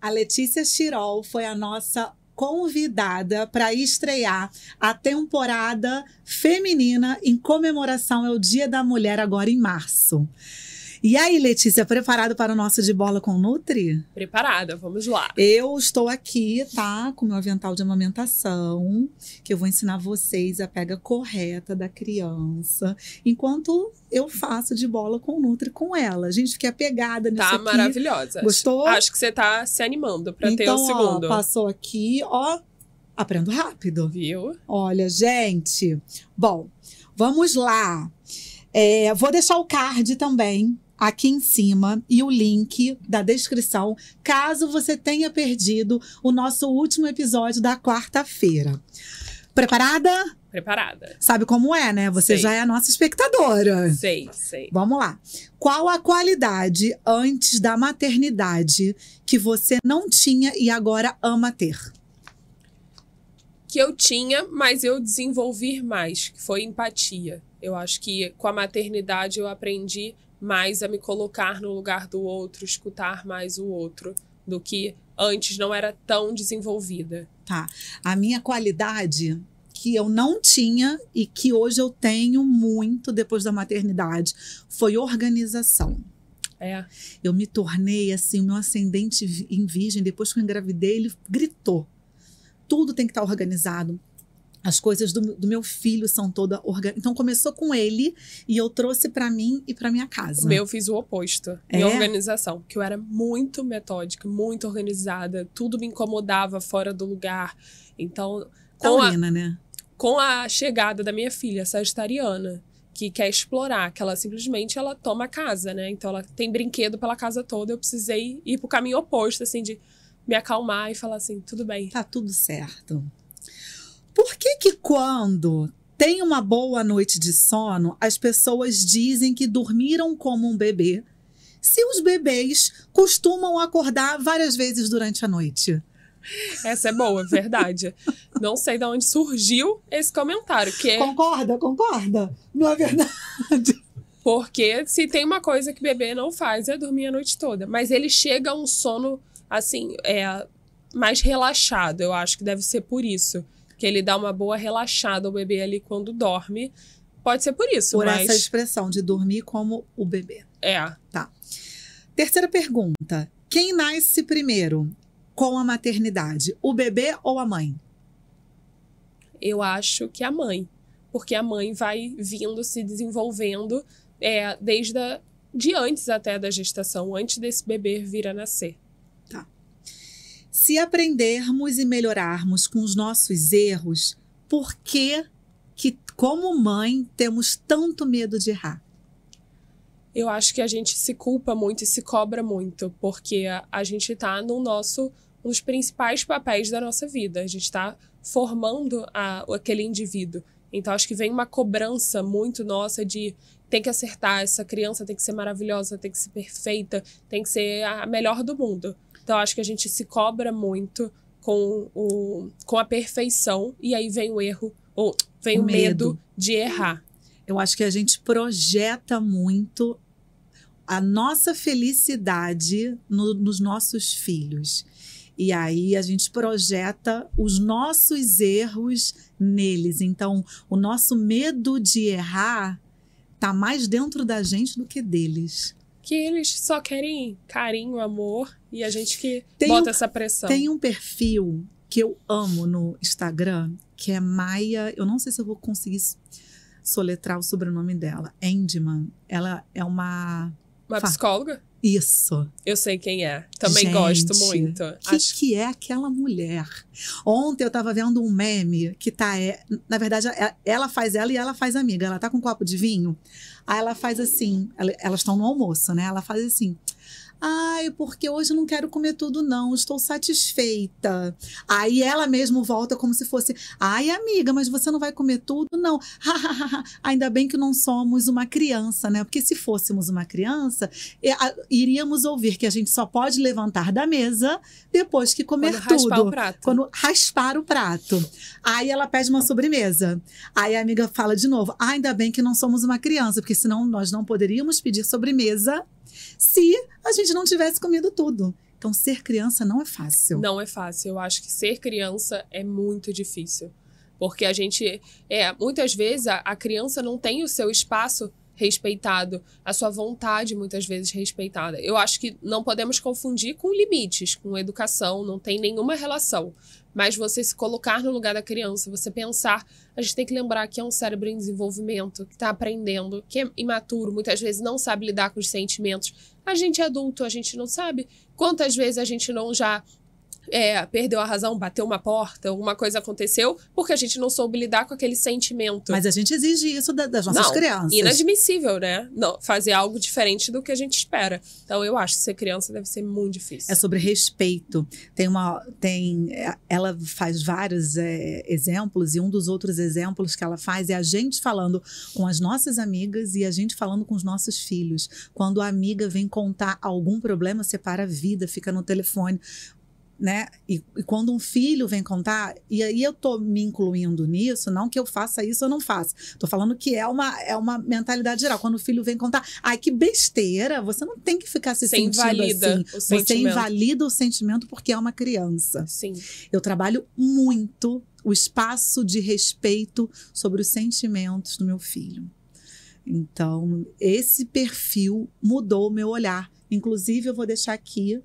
A Letícia Chirol foi a nossa convidada para estrear a temporada feminina em comemoração ao Dia da Mulher agora em março. E aí, Letícia, preparado para o nosso de bola com Nutri? Preparada, vamos lá. Eu estou aqui, tá? Com meu avental de amamentação, que eu vou ensinar vocês a pega correta da criança, enquanto eu faço de bola com Nutri com ela. Gente, fiquei apegada nisso Tá aqui. maravilhosa. Gostou? Acho que você tá se animando para então, ter o um então, segundo. Então, passou aqui, ó. Aprendo rápido. Viu? Olha, gente. Bom, vamos lá. É, vou deixar o card também aqui em cima e o link da descrição, caso você tenha perdido o nosso último episódio da quarta-feira. Preparada? Preparada. Sabe como é, né? Você sei. já é a nossa espectadora. Sei, sei. Vamos lá. Qual a qualidade antes da maternidade que você não tinha e agora ama ter? Que eu tinha, mas eu desenvolvi mais, que foi empatia. Eu acho que com a maternidade eu aprendi mais a me colocar no lugar do outro, escutar mais o outro do que antes não era tão desenvolvida. Tá. A minha qualidade que eu não tinha e que hoje eu tenho muito depois da maternidade foi organização. É. Eu me tornei assim, o meu ascendente em virgem, depois que eu engravidei, ele gritou. Tudo tem que estar organizado as coisas do, do, meu filho são toda organ... Então começou com ele e eu trouxe para mim e para minha casa. O meu eu fiz o oposto. É? Minha organização, que eu era muito metódica, muito organizada, tudo me incomodava fora do lugar. Então, com Taurina, a, né? Com a chegada da minha filha, sagitariana, que quer explorar, que ela simplesmente ela toma a casa, né? Então ela tem brinquedo pela casa toda, eu precisei ir pro caminho oposto, assim de me acalmar e falar assim, tudo bem. Tá tudo certo. Por que que quando tem uma boa noite de sono, as pessoas dizem que dormiram como um bebê? Se os bebês costumam acordar várias vezes durante a noite. Essa é boa, verdade. Não sei de onde surgiu esse comentário. Que... É concorda, concorda? Não é verdade. Porque se tem uma coisa que bebê não faz é dormir a noite toda. Mas ele chega a um sono, assim, é, mais relaxado. Eu acho que deve ser por isso que ele dá uma boa relaxada ao bebê ali quando dorme. Pode ser por isso, por mas... essa expressão de dormir como o bebê. É. Tá. Terceira pergunta: quem nasce primeiro com a maternidade, o bebê ou a mãe? Eu acho que a mãe, porque a mãe vai vindo se desenvolvendo é, desde a, de antes até da gestação, antes desse bebê vir a nascer. Se aprendermos e melhorarmos com os nossos erros, por que, que como mãe, temos tanto medo de errar? Eu acho que a gente se culpa muito e se cobra muito, porque a, a gente está no nosso um dos principais papéis da nossa vida. A gente está formando a, aquele indivíduo. Então acho que vem uma cobrança muito nossa de tem que acertar, essa criança tem que ser maravilhosa, tem que ser perfeita, tem que ser a melhor do mundo. Então acho que a gente se cobra muito com, o, com a perfeição e aí vem o erro, ou vem o, o medo. medo de errar. Eu acho que a gente projeta muito a nossa felicidade no, nos nossos filhos. E aí a gente projeta os nossos erros neles. Então, o nosso medo de errar tá mais dentro da gente do que deles que eles só querem carinho, amor e a gente que tem bota um, essa pressão. Tem um perfil que eu amo no Instagram, que é Maia, eu não sei se eu vou conseguir soletrar o sobrenome dela, Endman. Ela é uma uma psicóloga? Isso. Eu sei quem é. Também Gente, gosto muito. O que, Acho... que é aquela mulher? Ontem eu tava vendo um meme que tá. É, na verdade, é, ela faz ela e ela faz amiga. Ela tá com um copo de vinho. Aí ela faz assim. Elas estão no almoço, né? Ela faz assim. Ai, porque hoje não quero comer tudo, não. Estou satisfeita. Aí ela mesmo volta como se fosse: Ai, amiga, mas você não vai comer tudo, não. Ainda bem que não somos uma criança, né? Porque se fôssemos uma criança, é, iríamos ouvir que a gente só pode levantar da mesa depois que comer quando tudo. Raspar o prato. Quando raspar o prato. Aí ela pede uma sobremesa. Aí a amiga fala de novo: ah, ainda bem que não somos uma criança, porque senão nós não poderíamos pedir sobremesa se a gente não tivesse comido tudo. Então, ser criança não é fácil. Não é fácil. Eu acho que ser criança é muito difícil. Porque a gente, é, muitas vezes, a, a criança não tem o seu espaço respeitado, a sua vontade muitas vezes respeitada. Eu acho que não podemos confundir com limites, com educação, não tem nenhuma relação. Mas você se colocar no lugar da criança, você pensar, a gente tem que lembrar que é um cérebro em desenvolvimento, que está aprendendo, que é imaturo, muitas vezes não sabe lidar com os sentimentos. A gente é adulto, a gente não sabe quantas vezes a gente não já é, perdeu a razão, bateu uma porta, alguma coisa aconteceu, porque a gente não soube lidar com aquele sentimento. Mas a gente exige isso da, das nossas não, crianças. Inadmissível, né? Não, fazer algo diferente do que a gente espera. Então eu acho que ser criança deve ser muito difícil. É sobre respeito. Tem uma. Tem, ela faz vários é, exemplos, e um dos outros exemplos que ela faz é a gente falando com as nossas amigas e a gente falando com os nossos filhos. Quando a amiga vem contar algum problema, separa a vida, fica no telefone né? E, e, quando um filho vem contar, e aí eu tô me incluindo nisso, não que eu faça isso ou não faça. Tô falando que é uma, é uma mentalidade geral. Quando o filho vem contar, ai que besteira, você não tem que ficar se você sentindo invalida assim. O você sentimento. invalida o sentimento porque é uma criança. Sim. Eu trabalho muito o espaço de respeito sobre os sentimentos do meu filho. Então, esse perfil mudou o meu olhar. Inclusive, eu vou deixar aqui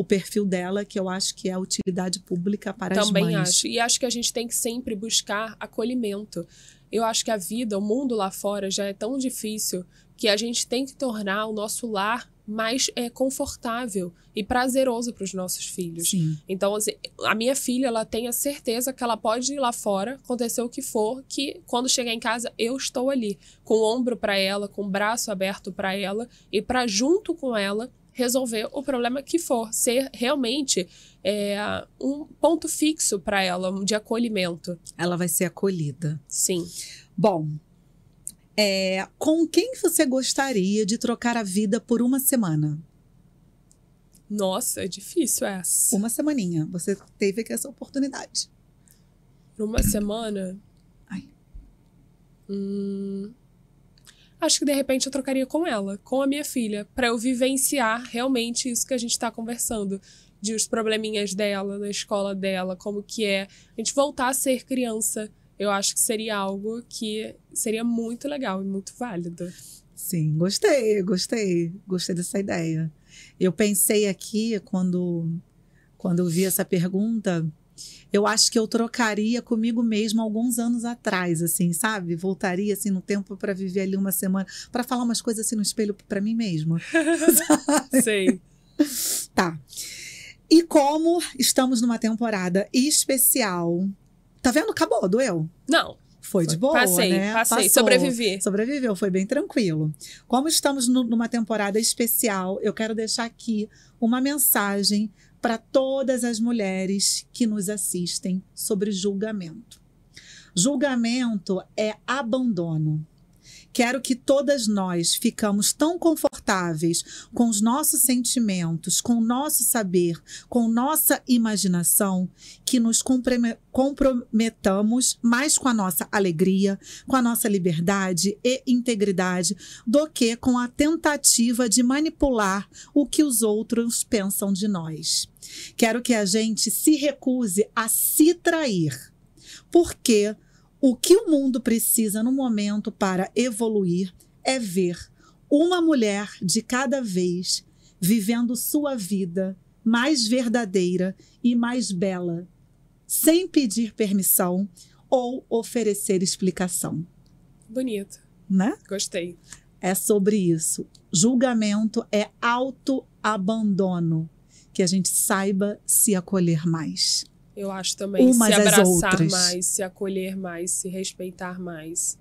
o perfil dela, que eu acho que é a utilidade pública para Também as mães. Também acho. E acho que a gente tem que sempre buscar acolhimento. Eu acho que a vida, o mundo lá fora já é tão difícil que a gente tem que tornar o nosso lar mais é, confortável e prazeroso para os nossos filhos. Sim. Então, assim, a minha filha, ela tem a certeza que ela pode ir lá fora, acontecer o que for, que quando chegar em casa eu estou ali, com o ombro para ela, com o braço aberto para ela e para junto com ela resolver o problema que for, ser realmente é, um ponto fixo para ela, um de acolhimento. Ela vai ser acolhida. Sim. Bom, é, com quem você gostaria de trocar a vida por uma semana? Nossa, é difícil essa. Uma semaninha. Você teve essa oportunidade. Por uma semana? Ai. Hum, acho que de repente eu trocaria com ela, com a minha filha, para eu vivenciar realmente isso que a gente está conversando, de os probleminhas dela na escola dela, como que é a gente voltar a ser criança. Eu acho que seria algo que seria muito legal e muito válido. Sim, gostei, gostei, gostei dessa ideia. Eu pensei aqui quando quando eu vi essa pergunta, eu acho que eu trocaria comigo mesmo alguns anos atrás, assim, sabe? Voltaria assim no tempo para viver ali uma semana, para falar umas coisas assim no espelho para mim mesma. Sei. Tá. E como estamos numa temporada especial. Tá vendo? Acabou, doeu? Não. Foi de boa, passei, né? Passei, Passou, sobrevivi. Sobreviveu, foi bem tranquilo. Como estamos no, numa temporada especial, eu quero deixar aqui uma mensagem para todas as mulheres que nos assistem sobre julgamento. Julgamento é abandono. Quero que todas nós ficamos tão confortáveis com os nossos sentimentos, com o nosso saber, com nossa imaginação, que nos comprometamos mais com a nossa alegria, com a nossa liberdade e integridade, do que com a tentativa de manipular o que os outros pensam de nós. Quero que a gente se recuse a se trair, porque o que o mundo precisa no momento para evoluir é ver uma mulher de cada vez vivendo sua vida mais verdadeira e mais bela, sem pedir permissão ou oferecer explicação. Bonito. Né? Gostei. É sobre isso. Julgamento é autoabandono, que a gente saiba se acolher mais. Eu acho também Umas se abraçar mais, se acolher mais, se respeitar mais.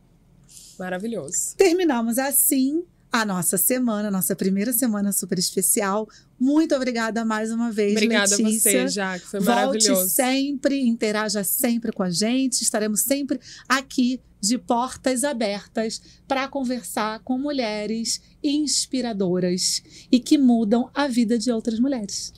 Maravilhoso. Terminamos assim a nossa semana, nossa primeira semana super especial. Muito obrigada mais uma vez, obrigada Letícia. Obrigada a você, Jaque. Foi maravilhoso. Volte sempre, interaja sempre com a gente. Estaremos sempre aqui de portas abertas para conversar com mulheres inspiradoras e que mudam a vida de outras mulheres.